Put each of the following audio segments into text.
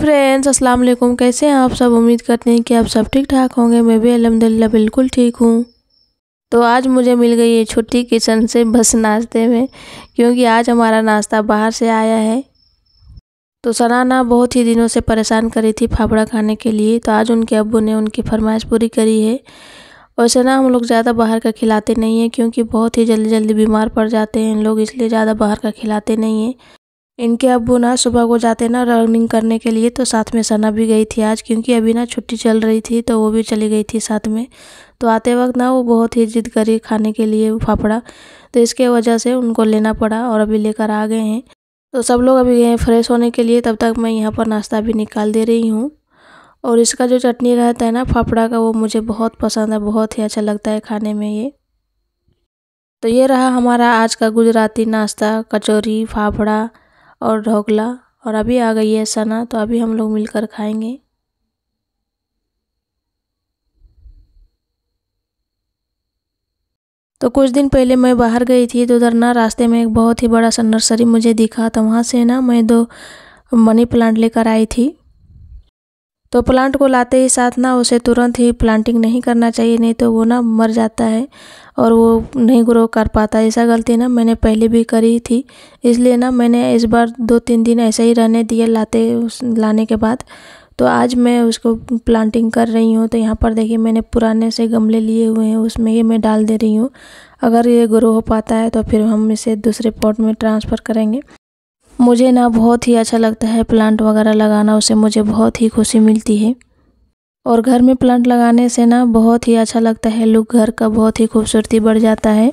friends अस्सलाम वालेकुम कैसे हैं आप सब उम्मीद करते हैं कि आप सब ठीक ठाक होंगे मैं भी अलहमदिल्ला बिल्कुल ठीक हूँ तो आज मुझे मिल गई है छुट्टी किचन से बस नाश्ते में क्योंकि आज हमारा नाश्ता बाहर से आया है तो सराना बहुत ही दिनों से परेशान करी थी फाफड़ा खाने के लिए तो आज उनके अबू ने उनकी फरमाइश पूरी करी है वैसे ना हम लोग ज़्यादा बाहर का खिलाते नहीं हैं क्योंकि बहुत ही जल्दी जल्दी बीमार पड़ जाते हैं लोग इसलिए ज़्यादा बाहर का खिलाते नहीं हैं इनके अब्बू ना सुबह को जाते ना रनिंग करने के लिए तो साथ में सना भी गई थी आज क्योंकि अभी ना छुट्टी चल रही थी तो वो भी चली गई थी साथ में तो आते वक्त ना वो बहुत ही जिद करी खाने के लिए फाफड़ा तो इसके वजह से उनको लेना पड़ा और अभी लेकर आ गए हैं तो सब लोग अभी गए हैं फ्रेश होने के लिए तब तक मैं यहाँ पर नाश्ता भी निकाल दे रही हूँ और इसका जो चटनी रहता है ना फाफड़ा का वो मुझे बहुत पसंद है बहुत ही अच्छा लगता है खाने में ये तो ये रहा हमारा आज का गुजराती नाश्ता कचौरी फाफड़ा और ढोकला और अभी आ गई है सना तो अभी हम लोग मिलकर खाएंगे तो कुछ दिन पहले मैं बाहर गई थी तो उधर ना रास्ते में एक बहुत ही बड़ा सा नर्सरी मुझे दिखा तो वहाँ से ना मैं दो मनी प्लांट लेकर आई थी तो प्लांट को लाते ही साथ ना उसे तुरंत ही प्लांटिंग नहीं करना चाहिए नहीं तो वो ना मर जाता है और वो नहीं ग्रो कर पाता ऐसा गलती ना मैंने पहले भी करी थी इसलिए ना मैंने इस बार दो तीन दिन ऐसे ही रहने दिए लाते उस लाने के बाद तो आज मैं उसको प्लांटिंग कर रही हूँ तो यहाँ पर देखिए मैंने पुराने से गमले लिए हुए हैं उसमें ये मैं डाल दे रही हूँ अगर ये ग्रो हो पाता है तो फिर हम इसे दूसरे पॉट में ट्रांसफ़र करेंगे मुझे ना बहुत ही अच्छा लगता है प्लांट वगैरह लगाना उसे मुझे बहुत ही खुशी मिलती है और घर में प्लांट लगाने से ना बहुत ही अच्छा लगता है लुक घर का बहुत ही खूबसूरती बढ़ जाता है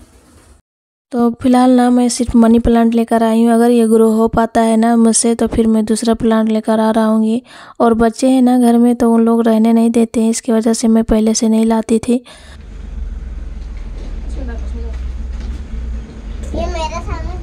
तो फिलहाल ना मैं सिर्फ मनी प्लांट लेकर आई हूँ अगर ये ग्रो हो पाता है ना मुझसे तो फिर मैं दूसरा प्लांट लेकर आ रहा हूँगी और बच्चे हैं ना घर में तो उन लोग रहने नहीं देते हैं इसकी वजह से मैं पहले से नहीं लाती थी ये मेरा सामने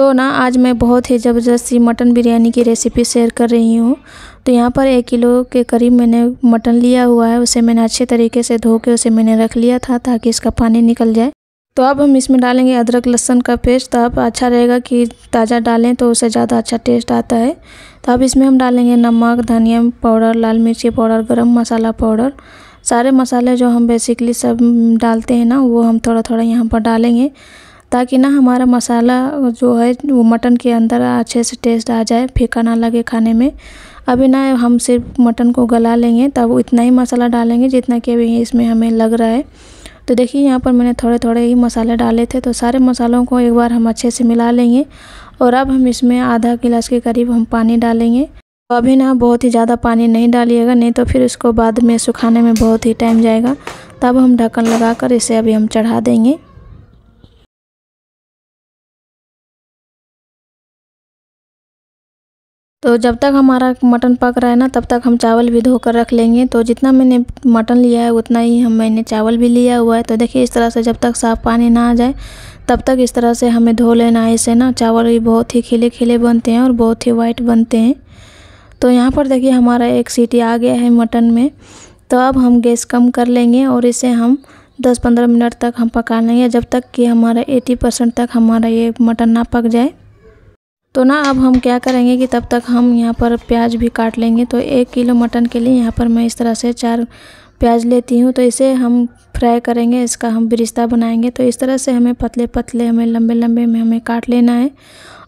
तो ना आज मैं बहुत ही ज़बरदस्त सी मटन बिरयानी की रेसिपी शेयर कर रही हूँ तो यहाँ पर एक किलो के करीब मैंने मटन लिया हुआ है उसे मैंने अच्छे तरीके से धो के उसे मैंने रख लिया था ताकि इसका पानी निकल जाए तो अब हम इसमें डालेंगे अदरक लहसन का पेस्ट तो अब अच्छा रहेगा कि ताज़ा डालें तो उसे ज़्यादा अच्छा टेस्ट आता है तो अब इसमें हम डालेंगे नमक धनिया पाउडर लाल मिर्ची पाउडर गर्म मसाला पाउडर सारे मसाले जो हम बेसिकली सब डालते हैं ना वो हम थोड़ा थोड़ा यहाँ पर डालेंगे ताकि ना हमारा मसाला जो है वो मटन के अंदर अच्छे से टेस्ट आ जाए फीका ना लगे खाने में अभी ना हम सिर्फ मटन को गला लेंगे तब इतना ही मसाला डालेंगे जितना कि अभी इसमें हमें लग रहा है तो देखिए यहाँ पर मैंने थोड़े थोड़े ही मसाले डाले थे तो सारे मसालों को एक बार हम अच्छे से मिला लेंगे और अब हम इसमें आधा गिलास के करीब हम पानी डालेंगे तो अभी ना बहुत ही ज़्यादा पानी नहीं डालिएगा नहीं तो फिर इसको बाद में सुखाने में बहुत ही टाइम जाएगा तब हम ढक्कन लगाकर इसे अभी हम चढ़ा देंगे तो जब तक हमारा मटन पक रहा है ना तब तक हम चावल भी धोकर रख लेंगे तो जितना मैंने मटन लिया है उतना ही हम मैंने चावल भी लिया हुआ है तो देखिए इस तरह से जब तक साफ़ पानी ना आ जाए तब तक इस तरह से हमें धो लेना है इसे ना चावल भी बहुत ही खिले खिले बनते हैं और बहुत ही वाइट बनते हैं तो यहाँ पर देखिए हमारा एक सीटी आ गया है मटन में तो अब हम गैस कम कर लेंगे और इसे हम 10-15 मिनट तक हम पका लेंगे जब तक कि हमारा 80 परसेंट तक हमारा ये मटन ना पक जाए तो ना अब हम क्या करेंगे कि तब तक हम यहाँ पर प्याज भी काट लेंगे तो एक किलो मटन के लिए यहाँ पर मैं इस तरह से चार प्याज लेती हूँ तो इसे हम फ्राई करेंगे इसका हम बिरिस्ता बनाएंगे तो इस तरह से हमें पतले पतले हमें लंबे लंबे में हमें काट लेना है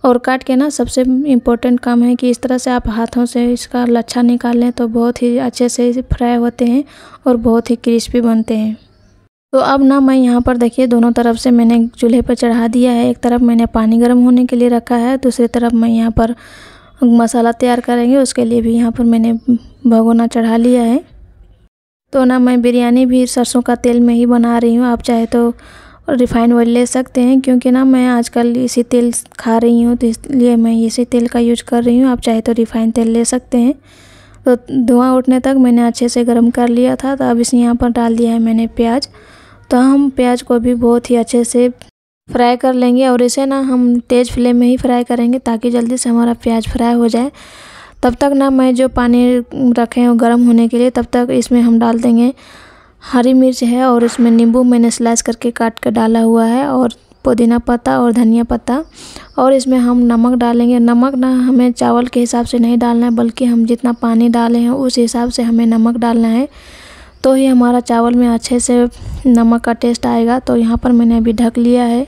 और काट के ना सबसे इम्पोर्टेंट काम है कि इस तरह से आप हाथों से इसका लच्छा निकाल लें तो बहुत ही अच्छे से फ्राई होते हैं और बहुत ही क्रिस्पी बनते हैं तो अब ना मैं यहाँ पर देखिए दोनों तरफ से मैंने चूल्हे पर चढ़ा दिया है एक तरफ मैंने पानी गर्म होने के लिए रखा है दूसरी तरफ मैं यहाँ पर मसाला तैयार करेंगे उसके लिए भी यहाँ पर मैंने भगोना चढ़ा लिया है तो ना मैं बिरयानी भी सरसों का तेल में ही बना रही हूँ आप चाहे तो रिफाइंड ऑयल ले सकते हैं क्योंकि ना मैं आजकल इसी तेल खा रही हूँ तो इसलिए मैं इसी तेल का यूज कर रही हूँ आप चाहे तो रिफाइंड तेल ले सकते हैं तो धुआँ उठने तक मैंने अच्छे से गर्म कर लिया था तो अब इस यहाँ पर डाल दिया है मैंने प्याज तो हम प्याज को भी बहुत ही अच्छे से फ्राई कर लेंगे और इसे ना हम तेज़ फ्लेम में ही फ्राई करेंगे ताकि जल्दी से हमारा प्याज फ्राई हो जाए तब तक ना मैं जो पानी रखे हैं गर्म होने के लिए तब तक इसमें हम डाल देंगे हरी मिर्च है और इसमें नींबू मैंने स्लाइस करके काट कर डाला हुआ है और पुदीना पत्ता और धनिया पत्ता और इसमें हम नमक डालेंगे नमक ना हमें चावल के हिसाब से नहीं डालना है बल्कि हम जितना पानी डाले हैं उस हिसाब से हमें नमक डालना है तो ही हमारा चावल में अच्छे से नमक का टेस्ट आएगा तो यहाँ पर मैंने अभी ढक लिया है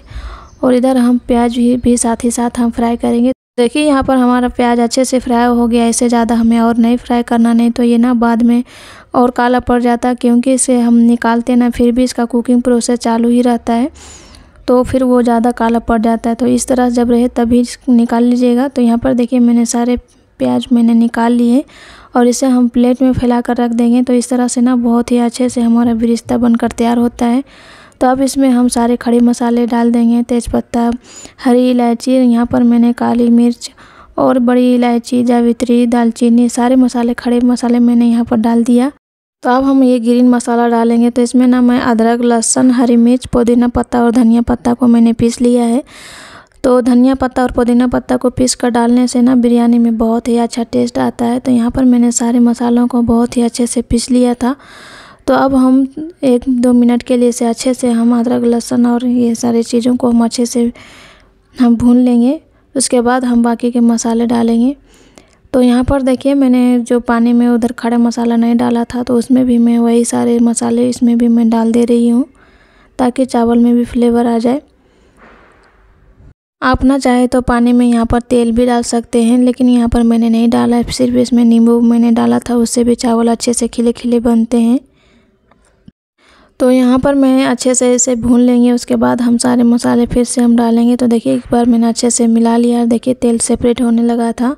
और इधर हम प्याज भी, भी साथ ही साथ हम फ्राई करेंगे देखिए यहाँ पर हमारा प्याज अच्छे से फ्राई हो गया इससे ज़्यादा हमें और नहीं फ्राई करना नहीं तो ये ना बाद में और काला पड़ जाता क्योंकि इसे हम निकालते ना फिर भी इसका कुकिंग प्रोसेस चालू ही रहता है तो फिर वो ज़्यादा काला पड़ जाता है तो इस तरह जब रहे तभी निकाल लीजिएगा तो यहाँ पर देखिए मैंने सारे प्याज मैंने निकाल लिए और इसे हम प्लेट में फैला कर रख देंगे तो इस तरह से ना बहुत ही अच्छे से हमारा बिरिस्ता बनकर तैयार होता है तो अब इसमें हम सारे खड़े मसाले डाल देंगे तेज़पत्ता हरी इलायची यहाँ पर मैंने काली मिर्च और बड़ी इलायची जावित्री दालचीनी सारे मसाले खड़े मसाले मैंने यहाँ पर डाल दिया तो अब हम ये ग्रीन मसाला डालेंगे तो इसमें ना मैं अदरक लहसुन हरी मिर्च पुदीना पत्ता और धनिया पत्ता को मैंने पीस लिया है तो धनिया पत्ता और पुदीना पत्ता को पीस कर डालने से ना बिरयानी में बहुत ही अच्छा टेस्ट आता है तो यहाँ पर मैंने सारे मसालों को बहुत ही अच्छे से पीस लिया था तो अब हम एक दो मिनट के लिए से अच्छे से हम अदरक लहसुन और ये सारे चीज़ों को हम अच्छे से हम भून लेंगे उसके बाद हम बाकी के मसाले डालेंगे तो यहाँ पर देखिए मैंने जो पानी में उधर खड़ा मसाला नहीं डाला था तो उसमें भी मैं वही सारे मसाले इसमें भी मैं डाल दे रही हूँ ताकि चावल में भी फ्लेवर आ जाए आप ना चाहे तो पानी में यहाँ पर तेल भी डाल सकते हैं लेकिन यहाँ पर मैंने नहीं डाला है सिर्फ इसमें नींबू मैंने डाला था उससे भी चावल अच्छे से खिले खिले बनते हैं तो यहाँ पर मैं अच्छे से इसे भून लेंगे उसके बाद हम सारे मसाले फिर से हम डालेंगे तो देखिए एक बार मैंने अच्छे से मिला लिया देखिए तेल सेपरेट होने लगा था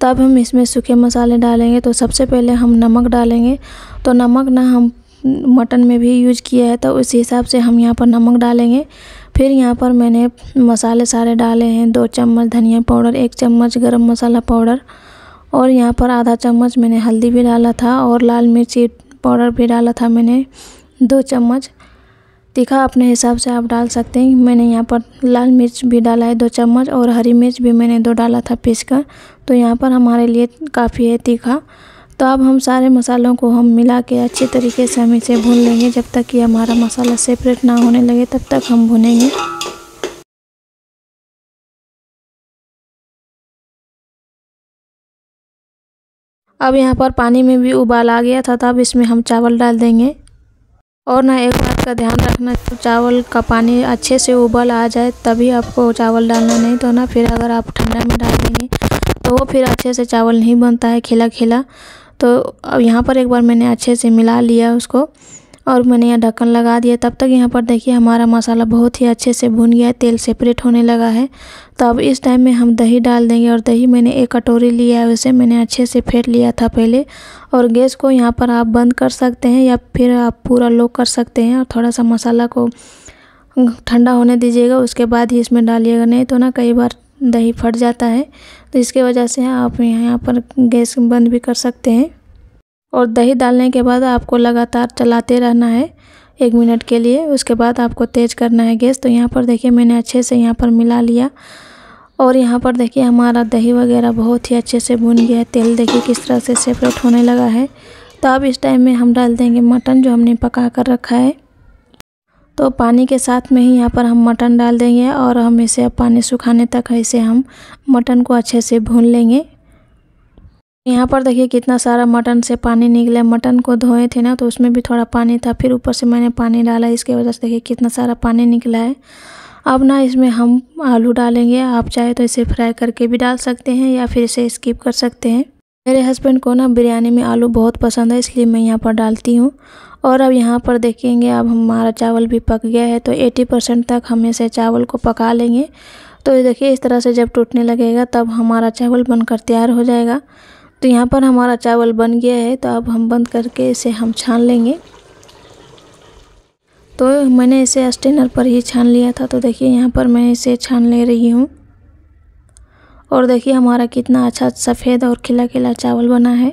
तब हम इसमें सूखे मसाले डालेंगे तो सबसे पहले हम नमक डालेंगे तो नमक ना हम मटन में भी यूज किया है तो उस हिसाब से हम यहाँ पर नमक डालेंगे फिर यहाँ पर मैंने मसाले सारे डाले हैं दो चम्मच धनिया पाउडर एक चम्मच गरम मसाला पाउडर और यहाँ पर आधा चम्मच मैंने हल्दी भी डाला था और लाल मिर्ची पाउडर भी डाला था मैंने दो चम्मच तीखा अपने हिसाब से आप डाल सकते हैं मैंने यहाँ पर लाल मिर्च भी डाला है दो चम्मच और हरी मिर्च भी मैंने दो डाला था पीस कर तो यहाँ पर हमारे लिए काफ़ी है तीखा तो अब हम सारे मसालों को हम मिला के अच्छे तरीके से हम इसे भून लेंगे जब तक कि हमारा मसाला सेपरेट ना होने लगे तब तक हम भुनेंगे अब यहाँ पर पानी में भी उबाल आ गया था तब तो इसमें हम चावल डाल देंगे और ना एक बात का ध्यान रखना चावल का पानी अच्छे से उबल आ जाए तभी आपको चावल डालना नहीं तो ना फिर अगर आप ठंडा में डाल देंगे तो वो फिर अच्छे से चावल नहीं बनता है खिला खिला तो अब यहाँ पर एक बार मैंने अच्छे से मिला लिया उसको और मैंने यहाँ ढक्कन लगा दिया तब तक यहाँ पर देखिए हमारा मसाला बहुत ही अच्छे से भुन गया है तेल सेपरेट होने लगा है तो अब इस टाइम में हम दही डाल देंगे और दही मैंने एक कटोरी लिया है उसे मैंने अच्छे से फेंट लिया था पहले और गैस को यहाँ पर आप बंद कर सकते हैं या फिर आप पूरा लो कर सकते हैं और थोड़ा सा मसाला को ठंडा होने दीजिएगा उसके बाद ही इसमें डालिएगा नहीं तो ना कई बार दही फट जाता है तो इसके वजह से आप यहाँ पर गैस बंद भी कर सकते हैं और दही डालने के बाद आपको लगातार चलाते रहना है एक मिनट के लिए उसके बाद आपको तेज़ करना है गैस तो यहाँ पर देखिए मैंने अच्छे से यहाँ पर मिला लिया और यहाँ पर देखिए हमारा दही वगैरह बहुत ही अच्छे से भुन गया है तेल देखिए किस तरह से सेपरेट होने लगा है तो अब इस टाइम में हम डाल देंगे मटन जो हमने पका कर रखा है तो पानी के साथ में ही यहाँ पर हम मटन डाल देंगे और हम इसे अब पानी सुखाने तक इसे हम मटन को अच्छे से भून लेंगे यहाँ पर देखिए कितना सारा मटन से पानी निकला मटन को धोए थे ना तो उसमें भी थोड़ा पानी था फिर ऊपर से मैंने पानी डाला इसके वजह से देखिए कितना सारा पानी निकला है अब ना इसमें हम आलू डालेंगे आप चाहे तो इसे फ्राई करके भी डाल सकते हैं या फिर इसे स्किप कर सकते हैं मेरे हस्बैंड को ना बिरयानी में आलू बहुत पसंद है इसलिए मैं यहाँ पर डालती हूँ और अब यहाँ पर देखेंगे अब हमारा चावल भी पक गया है तो 80 परसेंट तक हम इसे चावल को पका लेंगे तो देखिए इस तरह से जब टूटने लगेगा तब हमारा चावल बनकर तैयार हो जाएगा तो यहाँ पर हमारा चावल बन गया है तो अब हम बंद करके इसे हम छान लेंगे तो मैंने इसे स्टेनर पर ही छान लिया था तो देखिए यहाँ पर मैं इसे छान ले रही हूँ और देखिए हमारा कितना अच्छा सफ़ेद और खिला खिला चावल बना है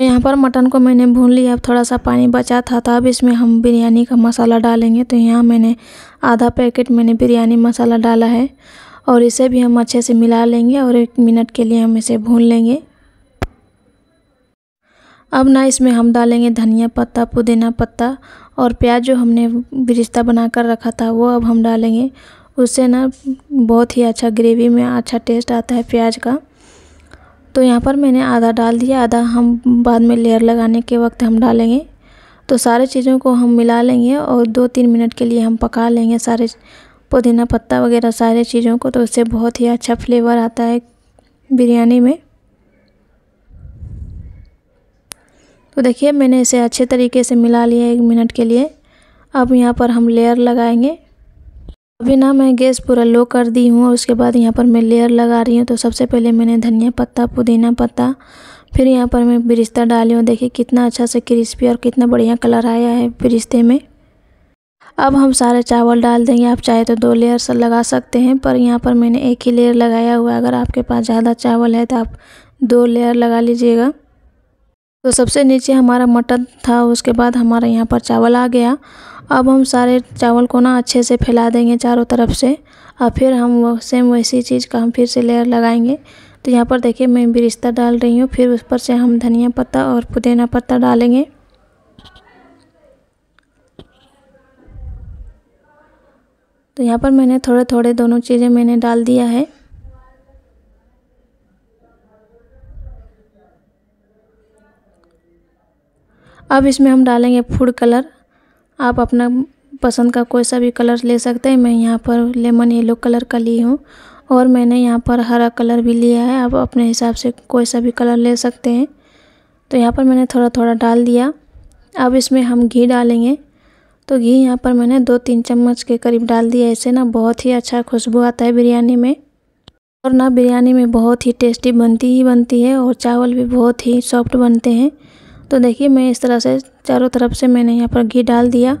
यहाँ पर मटन को मैंने भून लिया अब थोड़ा सा पानी बचा था तो अब इसमें हम बिरयानी का मसाला डालेंगे तो यहाँ मैंने आधा पैकेट मैंने बिरयानी मसाला डाला है और इसे भी हम अच्छे से मिला लेंगे और एक मिनट के लिए हम इसे भून लेंगे अब ना इसमें हम डालेंगे धनिया पत्ता पुदीना पत्ता और प्याज जो हमने बिरिश्ता बना कर रखा था वो अब हम डालेंगे उससे ना बहुत ही अच्छा ग्रेवी में अच्छा टेस्ट आता है प्याज का तो यहाँ पर मैंने आधा डाल दिया आधा हम बाद में लेयर लगाने के वक्त हम डालेंगे तो सारे चीज़ों को हम मिला लेंगे और दो तीन मिनट के लिए हम पका लेंगे सारे पुदीना पत्ता वगैरह सारे चीज़ों को तो उससे बहुत ही अच्छा फ्लेवर आता है बिरयानी में तो देखिए मैंने इसे अच्छे तरीके से मिला लिया एक मिनट के लिए अब यहाँ पर हम लेयर लगाएंगे अभी ना मैं गैस पूरा लो कर दी हूँ और उसके बाद यहाँ पर मैं लेयर लगा रही हूँ तो सबसे पहले मैंने धनिया पत्ता पुदीना पत्ता फिर यहाँ पर मैं बिरिस्ता डाली हूँ देखिए कितना अच्छा से क्रिस्पी और कितना बढ़िया कलर आया है बिरिस्ते में अब हम सारे चावल डाल देंगे आप चाहे तो दो लेयर से लगा सकते हैं पर यहाँ पर मैंने एक ही लेयर लगाया हुआ है अगर आपके पास ज़्यादा चावल है तो आप दो लेयर लगा लीजिएगा तो सबसे नीचे हमारा मटन था उसके बाद हमारे यहाँ पर चावल आ गया अब हम सारे चावल को ना अच्छे से फैला देंगे चारों तरफ से और फिर हम वो सेम वैसी चीज़ का हम फिर से लेयर लगाएंगे तो यहाँ पर देखिए मैं बिरिस्ता डाल रही हूँ फिर उस पर से हम धनिया पत्ता और पुदीना पत्ता डालेंगे तो यहाँ पर मैंने थोड़े थोड़े दोनों चीज़ें मैंने डाल दिया है अब इसमें हम डालेंगे फूड कलर आप अपना पसंद का कोई सा भी कलर ले सकते हैं मैं यहाँ पर लेमन येलो कलर का ली हूँ और मैंने यहाँ पर हरा कलर भी लिया है आप अपने हिसाब से कोई सा भी कलर ले सकते हैं तो यहाँ पर मैंने थोड़ा थोड़ा डाल दिया अब इसमें हम घी डालेंगे तो घी यहाँ पर मैंने दो तीन चम्मच के करीब डाल दिया ऐसे ना बहुत ही अच्छा खुशबू आता है बिरयानी में और ना बिरयानी में बहुत ही टेस्टी बनती ही बनती है और चावल भी बहुत ही सॉफ्ट बनते हैं तो देखिए मैं इस तरह से चारों तरफ से मैंने यहाँ पर घी डाल दिया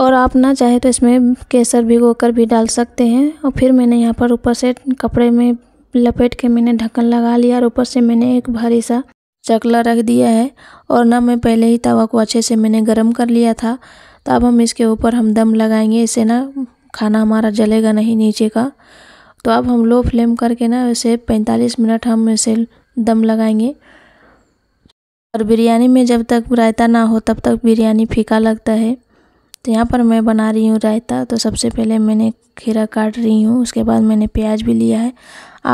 और आप ना चाहे तो इसमें केसर भिगो कर भी डाल सकते हैं और फिर मैंने यहाँ पर ऊपर से कपड़े में लपेट के मैंने ढक्कन लगा लिया और ऊपर से मैंने एक भारी सा चकला रख दिया है और ना मैं पहले ही तवा को अच्छे से मैंने गर्म कर लिया था तो अब हम इसके ऊपर हम दम लगाएंगे इसे ना खाना हमारा जलेगा नहीं नीचे का तो अब हम लो फ्लेम करके ना इसे 45 मिनट हम इसे दम लगाएंगे और बिरयानी में जब तक रायता ना हो तब तक बिरयानी फीका लगता है तो यहाँ पर मैं बना रही हूँ रायता तो सबसे पहले मैंने खीरा काट रही हूँ उसके बाद मैंने प्याज भी लिया है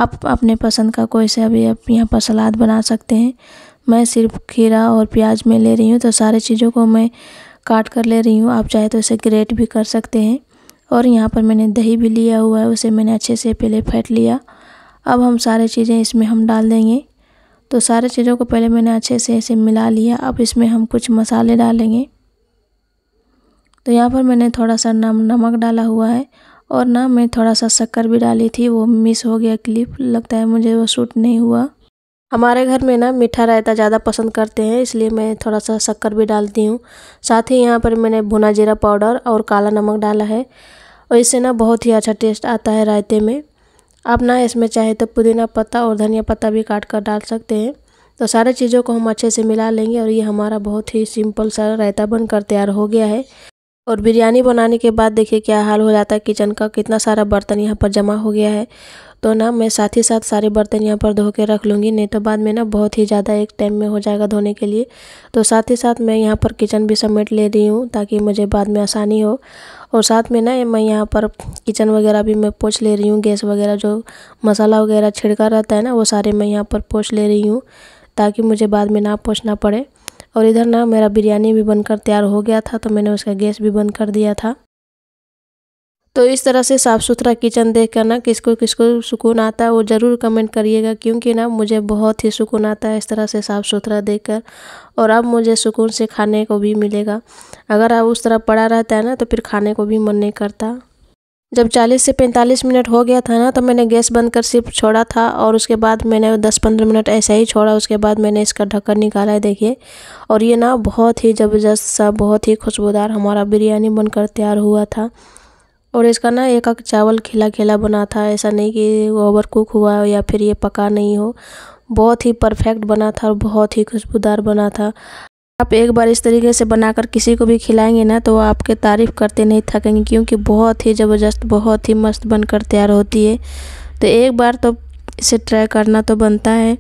आप अपने पसंद का कोई सा भी आप यहाँ पर सलाद बना सकते हैं मैं सिर्फ खीरा और प्याज में ले रही हूँ तो सारे चीज़ों को मैं काट कर ले रही हूँ आप चाहे तो इसे ग्रेट भी कर सकते हैं और यहाँ पर मैंने दही भी लिया हुआ है उसे मैंने अच्छे से पहले फेंट लिया अब हम सारे चीज़ें इसमें हम डाल देंगे तो सारे चीज़ों को पहले मैंने अच्छे से ऐसे मिला लिया अब इसमें हम कुछ मसाले डालेंगे तो यहाँ पर मैंने थोड़ा सा नम नमक डाला हुआ है और ना मैं थोड़ा सा शक्कर भी डाली थी वो मिस हो गया क्लिप लगता है मुझे वो सूट नहीं हुआ हमारे घर में ना मीठा रायता ज़्यादा पसंद करते हैं इसलिए मैं थोड़ा सा शक्कर भी डालती हूँ साथ ही यहाँ पर मैंने भुना जीरा पाउडर और काला नमक डाला है और इससे ना बहुत ही अच्छा टेस्ट आता है रायते में आप ना इसमें चाहे तो पुदीना पत्ता और धनिया पत्ता भी काट कर डाल सकते हैं तो सारे चीज़ों को हम अच्छे से मिला लेंगे और ये हमारा बहुत ही सिंपल सा रायता बनकर तैयार हो गया है और बिरयानी बनाने के बाद देखिए क्या हाल हो जाता है किचन का कितना सारा बर्तन यहाँ पर जमा हो गया है तो ना मैं साथ ही साथ सारे बर्तन यहाँ पर धो के रख लूँगी नहीं तो बाद में ना बहुत ही ज़्यादा एक टाइम में हो जाएगा धोने के लिए तो साथ ही साथ मैं यहाँ पर किचन भी समेट ले रही हूँ ताकि मुझे बाद में आसानी हो और साथ में ना मैं यहाँ पर किचन वगैरह भी मैं पोछ ले रही हूँ गैस वगैरह जो मसाला वगैरह छिड़का रहता है ना वो सारे मैं यहाँ पर पोछ ले रही हूँ ताकि मुझे बाद में ना पोछना पड़े और इधर ना मेरा बिरयानी भी बनकर तैयार हो गया था तो मैंने उसका गैस भी बंद कर दिया था तो इस तरह से साफ़ सुथरा किचन देख कर ना किसको किसको सुकून आता है वो ज़रूर कमेंट करिएगा क्योंकि ना मुझे बहुत ही सुकून आता है इस तरह से साफ़ सुथरा देख कर और अब मुझे सुकून से खाने को भी मिलेगा अगर आप उस तरह पड़ा रहता है ना तो फिर खाने को भी मन नहीं करता जब 40 से 45 मिनट हो गया था ना तो मैंने गैस बंद कर सिर्फ छोड़ा था और उसके बाद मैंने 10-15 मिनट ऐसा ही छोड़ा उसके बाद मैंने इसका ढक्कन निकाला है देखिए और ये ना बहुत ही ज़बरदस्त सा बहुत ही खुशबूदार हमारा बिरयानी बनकर तैयार हुआ था और इसका ना एक एक चावल खिला खिला बना था ऐसा नहीं कि ओवर कुक हुआ हो या फिर ये पका नहीं हो बहुत ही परफेक्ट बना था और बहुत ही खुशबूदार बना था आप एक बार इस तरीके से बनाकर किसी को भी खिलाएंगे ना तो वो आपके तारीफ़ करते नहीं थकेंगे क्योंकि बहुत ही ज़बरदस्त बहुत ही मस्त बनकर तैयार होती है तो एक बार तो इसे ट्राई करना तो बनता है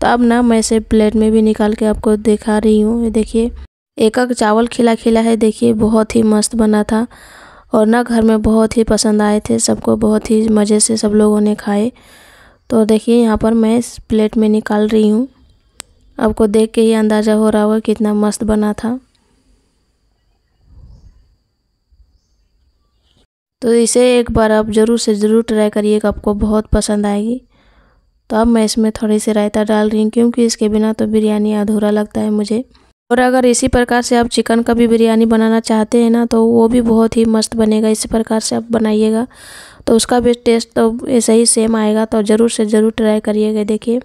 तो अब ना मैं इसे प्लेट में भी निकाल के आपको दिखा रही हूँ देखिए एक एक चावल खिला खिला है देखिए बहुत ही मस्त बना था और ना घर में बहुत ही पसंद आए थे सबको बहुत ही मज़े से सब लोगों ने खाए तो देखिए यहाँ पर मैं इस प्लेट में निकाल रही हूँ आपको देख के ही अंदाज़ा हो रहा होगा कितना मस्त बना था तो इसे एक बार आप ज़रूर से ज़रूर ट्राई करिएगा आपको बहुत पसंद आएगी तो अब मैं इसमें थोड़ी सी रायता डाल रही हूँ क्योंकि इसके बिना तो बिरयानी अधूरा लगता है मुझे और अगर इसी प्रकार से आप चिकन का भी बिरयानी बनाना चाहते हैं ना तो वो भी बहुत ही मस्त बनेगा इसी प्रकार से आप बनाइएगा तो उसका भी टेस्ट तो ऐसा ही सेम आएगा तो ज़रूर से ज़रूर ट्राई करिएगा देखिए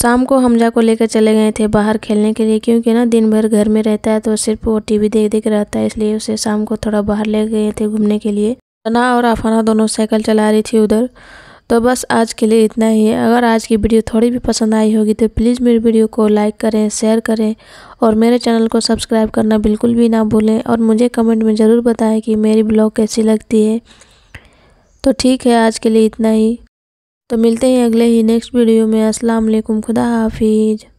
शाम को हमजा को लेकर चले गए थे बाहर खेलने के लिए क्योंकि ना दिन भर घर में रहता है तो सिर्फ वो टीवी देख देख रहता है इसलिए उसे शाम को थोड़ा बाहर ले गए थे घूमने के लिए सना और आफाना दोनों साइकिल चला रही थी उधर तो बस आज के लिए इतना ही है अगर आज की वीडियो थोड़ी भी पसंद आई होगी तो प्लीज़ मेरी वीडियो को लाइक करें शेयर करें और मेरे चैनल को सब्सक्राइब करना बिल्कुल भी ना भूलें और मुझे कमेंट में ज़रूर बताएं कि मेरी ब्लॉग कैसी लगती है तो ठीक है आज के लिए इतना ही तो मिलते हैं अगले ही नेक्स्ट वीडियो में अस्सलाम वालेकुम खुदा हाफिज़